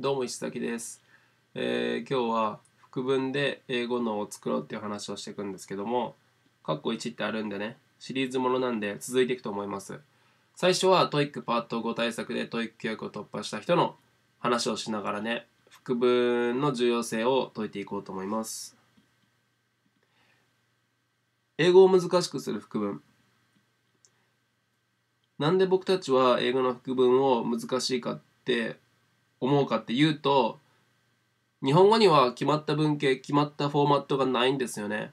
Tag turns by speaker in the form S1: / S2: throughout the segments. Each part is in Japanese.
S1: どうも石崎です、えー、今日は副文で英語のを作ろうっていう話をしていくんですけどもカッコ1ってあるんでねシリーズものなんで続いていくと思います最初はトイックパート5対策でトイック教育を突破した人の話をしながらね副文の重要性を解いていこうと思います英語を難しくする副文なんで僕たちは英語の副文を難しいかって思うかっていうと日本語には決まった文型決まったフォーマットがないんですよね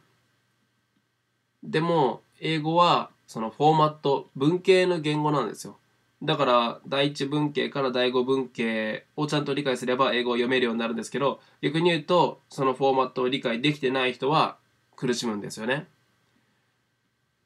S1: でも英語はそのフォーマット文系の言語なんですよだから第一文系から第五文系をちゃんと理解すれば英語を読めるようになるんですけど逆に言うとそのフォーマットを理解できてない人は苦しむんですよね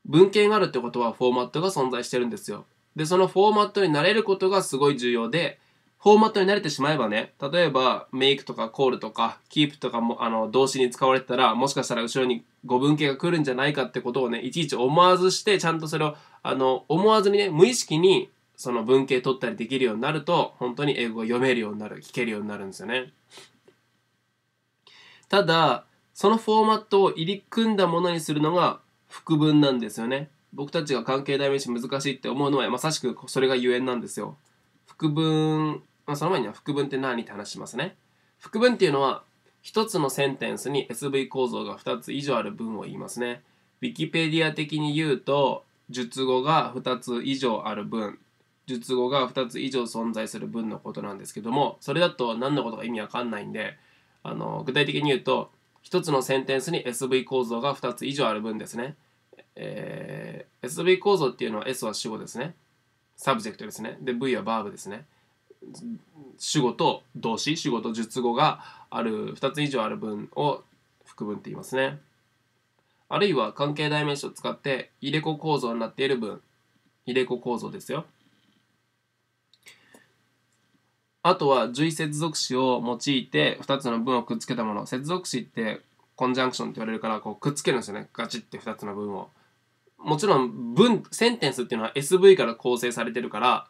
S1: 文系があるってことはフォーマットが存在してるんですよでそのフォーマットに慣れることがすごい重要でフォーマットに慣れてしまえばね、例えば、メイクとかコールとか、キープとかも、あの、動詞に使われてたら、もしかしたら後ろに語文系が来るんじゃないかってことをね、いちいち思わずして、ちゃんとそれを、あの、思わずにね、無意識に、その文系取ったりできるようになると、本当に英語を読めるようになる、聞けるようになるんですよね。ただ、そのフォーマットを入り組んだものにするのが、副文なんですよね。僕たちが関係代名詞難しいって思うのは、まさしくそれがゆえんなんですよ。副文まあ、その前には副文って何って話しますね。副文っていうのは、一つのセンテンスに SV 構造が2つ以上ある文を言いますね。wikipedia 的に言うと、述語が2つ以上ある文、述語が2つ以上存在する文のことなんですけども、それだと何のことか意味わかんないんで、あの具体的に言うと、1つのセンテンスに SV 構造が2つ以上ある文ですね。えー、SV 構造っていうのは S は主語ですね。サブジェクトですね。で、V はバーブですね。主語と動詞主語と述語がある2つ以上ある文を副文って言いますねあるいは関係代名詞を使って入れ子構造になっている文入れ子構造ですよあとは位接続詞を用いて2つの文をくっつけたもの接続詞ってコンジャンクションって言われるからこうくっつけるんですよねガチって2つの文をもちろん文センテンスっていうのは SV から構成されてるから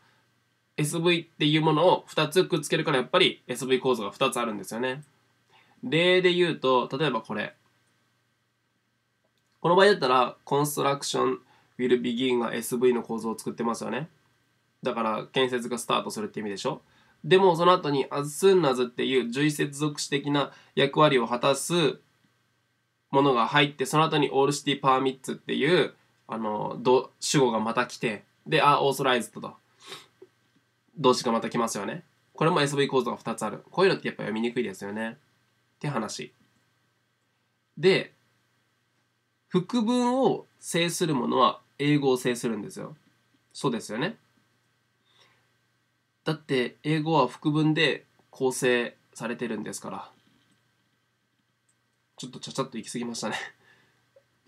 S1: SV っていうものを2つくっつけるからやっぱり SV 構造が2つあるんですよね。例で言うと、例えばこれ。この場合だったら、Construction will begin が SV の構造を作ってますよね。だから、建設がスタートするって意味でしょでも、その後に as soon as っていう随接続詞的な役割を果たすものが入って、その後に all city permits っていう、あの、主語がまた来て、で、あ、オー i ラ e d と。動詞がまた来ますよね。これも SV 構造が2つある。こういうのってやっぱ読みにくいですよね。って話。で、副文を制するものは英語を制するんですよ。そうですよね。だって英語は副文で構成されてるんですから。ちょっとちゃちゃっと行き過ぎましたね。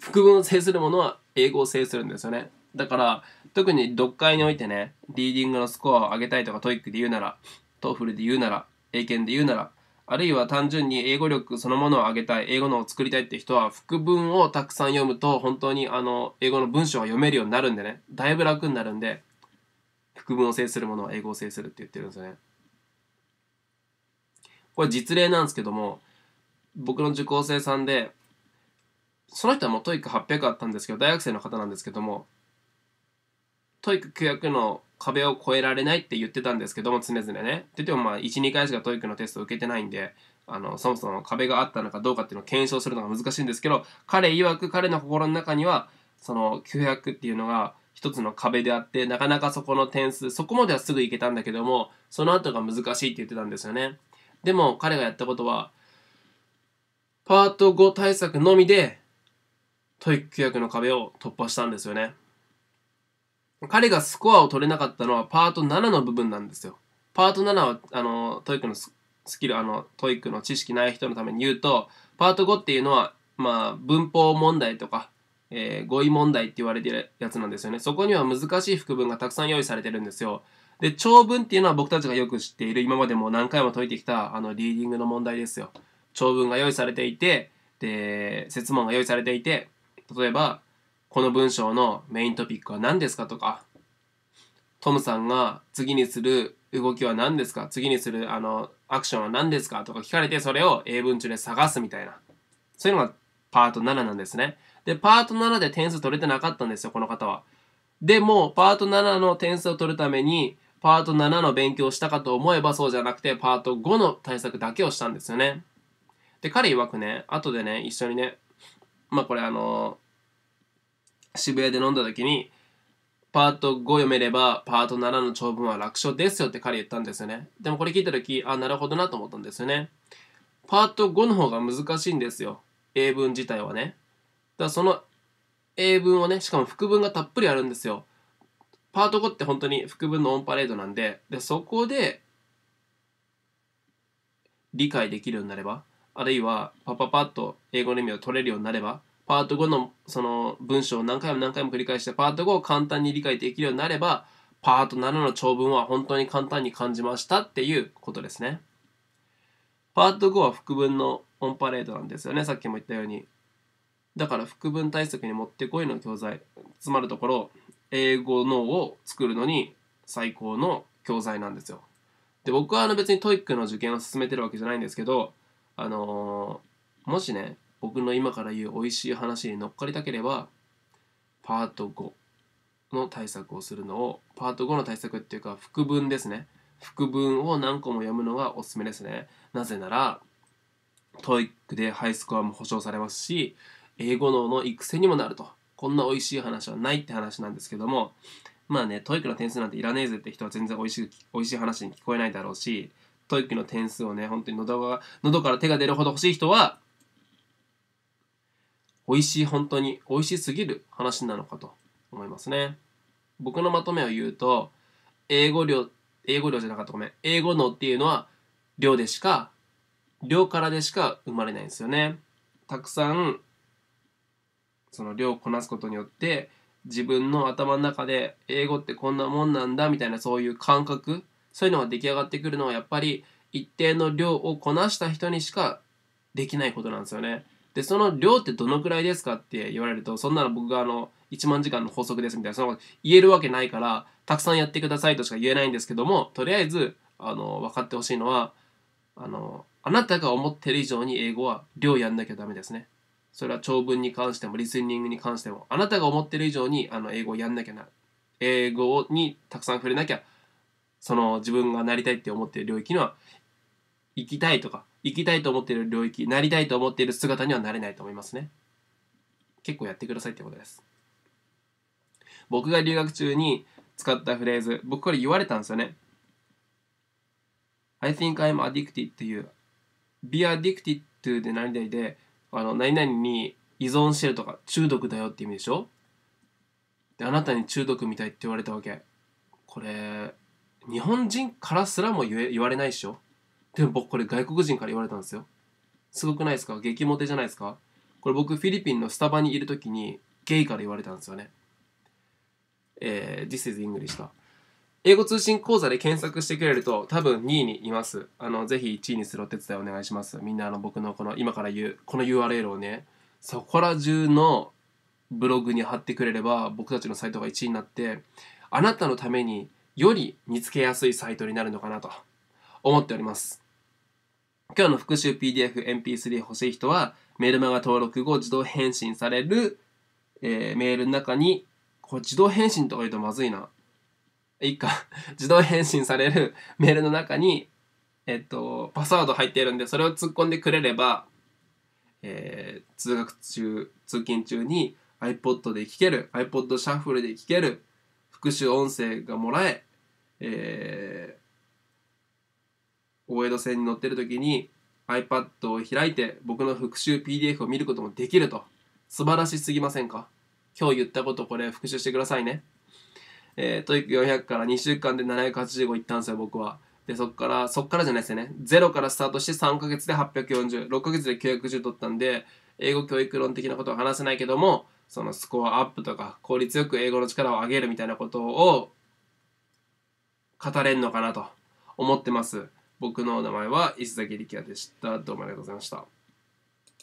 S1: 副文を制するものは英語を制するんですよね。だから、特に読解においてね、リーディングのスコアを上げたいとか、トイックで言うなら、トーフルで言うなら、英検で言うなら、あるいは単純に英語力そのものを上げたい、英語のを作りたいって人は、副文をたくさん読むと、本当にあの、英語の文章が読めるようになるんでね、だいぶ楽になるんで、副文を制するものは英語を制するって言ってるんですよね。これ実例なんですけども、僕の受講生さんで、その人はもうトイック800あったんですけど、大学生の方なんですけども、トイック900の壁を越えられないって言ってたんですけども常々ね。って言ってもまあ12回しかトイックのテストを受けてないんであのそもそも壁があったのかどうかっていうのを検証するのが難しいんですけど彼曰く彼の心の中にはその900っていうのが一つの壁であってなかなかそこの点数そこまではすぐ行けたんだけどもその後が難しいって言ってたんですよねでも彼がやったことはパート5対策のみでトイック900の壁を突破したんですよね彼がスコアを取れなかったのはパート7の部分なんですよ。パート7は、あの、トイックのスキル、あの、トイックの知識ない人のために言うと、パート5っていうのは、まあ、文法問題とか、えー、語彙問題って言われてるやつなんですよね。そこには難しい副文がたくさん用意されてるんですよ。で、長文っていうのは僕たちがよく知っている、今までも何回も解いてきた、あの、リーディングの問題ですよ。長文が用意されていて、で、説問が用意されていて、例えば、この文章のメイントピックは何ですかとか、トムさんが次にする動きは何ですか次にするあのアクションは何ですかとか聞かれてそれを英文中で探すみたいな。そういうのがパート7なんですね。で、パート7で点数取れてなかったんですよ、この方は。でも、パート7の点数を取るために、パート7の勉強をしたかと思えばそうじゃなくて、パート5の対策だけをしたんですよね。で、彼曰くね、後でね、一緒にね、まあこれあの渋谷で飲んだ時に、パート5読めれば、パート7の長文は楽勝ですよって彼言ったんですよね。でもこれ聞いた時、あ、なるほどなと思ったんですよね。パート5の方が難しいんですよ。英文自体はね。だからその英文をね、しかも副文がたっぷりあるんですよ。パート5って本当に副文のオンパレードなんで、で、そこで理解できるようになれば、あるいはパパパッと英語の意味を取れるようになれば、パート5のその文章を何回も何回も繰り返してパート5を簡単に理解できるようになればパート7の長文は本当に簡単に感じましたっていうことですね。パート5は副文のオンパレードなんですよねさっきも言ったように。だから副文対策にもってこいの教材つまるところ英語脳を作るのに最高の教材なんですよ。で僕はあの別にトイックの受験を進めてるわけじゃないんですけどあのー、もしね僕の今から言う美味しい話に乗っかりたければパート5の対策をするのをパート5の対策っていうか副文ですね副文を何個も読むのがおすすめですねなぜなら TOEIC でハイスコアも保証されますし英語能の育成にもなるとこんな美味しい話はないって話なんですけどもまあね TOEIC の点数なんていらねえぜって人は全然美味しい美味しい話に聞こえないだろうしトイックの点数をね本当に喉が喉から手が出るほど欲しい人は美味しい本当に美味しすぎる話なのかと思いますね。僕のまとめを言うと、英語量、英語量じゃなかったごめん。英語能っていうのは量でしか、量からでしか生まれないんですよね。たくさん、その量をこなすことによって、自分の頭の中で英語ってこんなもんなんだみたいなそういう感覚、そういうのが出来上がってくるのはやっぱり一定の量をこなした人にしかできないことなんですよね。で、その量ってどのくらいですかって言われると、そんなの僕があの、1万時間の法則ですみたいな、その言えるわけないから、たくさんやってくださいとしか言えないんですけども、とりあえず、あの、分かってほしいのは、あの、あなたが思ってる以上に英語は量やんなきゃダメですね。それは長文に関しても、リスニングに関しても、あなたが思ってる以上にあの英語をやんなきゃな、英語にたくさん触れなきゃ、その自分がなりたいって思ってる領域には行きたいとか行きたいと思っている領域、なりたいと思っている姿にはなれないと思いますね。結構やってくださいってことです。僕が留学中に使ったフレーズ、僕これ言われたんですよね。I think I'm addicted という、be addicted to で何々で、あの、何々に依存してるとか、中毒だよって意味でしょで、あなたに中毒みたいって言われたわけ。これ、日本人からすらも言われないでしょでも僕これ外国人から言われたんですよ。すごくないですか激モテじゃないですかこれ僕フィリピンのスタバにいる時にゲイから言われたんですよね。えー、This is English か英語通信講座で検索してくれると多分2位にいます。あの、ぜひ1位にするお手伝いお願いします。みんなあの僕のこの今から言う、この URL をね、そこら中のブログに貼ってくれれば僕たちのサイトが1位になって、あなたのためにより見つけやすいサイトになるのかなと思っております。今日の復習 PDF、MP3 欲しい人は、メールマガ登録後自動返信される、えー、メールの中に、これ自動返信とか言うとまずいな。いいか。自動返信されるメールの中に、えっと、パスワード入っているんで、それを突っ込んでくれれば、えー、通学中、通勤中に iPod で聴ける、iPod シャッフルで聴ける、復習音声がもらえ、えー a n に乗ってる時に iPad を開いて僕の復習 PDF を見ることもできると素晴らしすぎませんか今日言ったことこれ復習してくださいね。えー、トイック400から2週間で785いったんですよ、僕は。で、そっから、そっからじゃないですよね。0からスタートして3ヶ月で840、6ヶ月で910取ったんで、英語教育論的なことは話せないけども、そのスコアアップとか、効率よく英語の力を上げるみたいなことを語れんのかなと思ってます。僕の名前は石崎力也でした。どうもありがとうございました。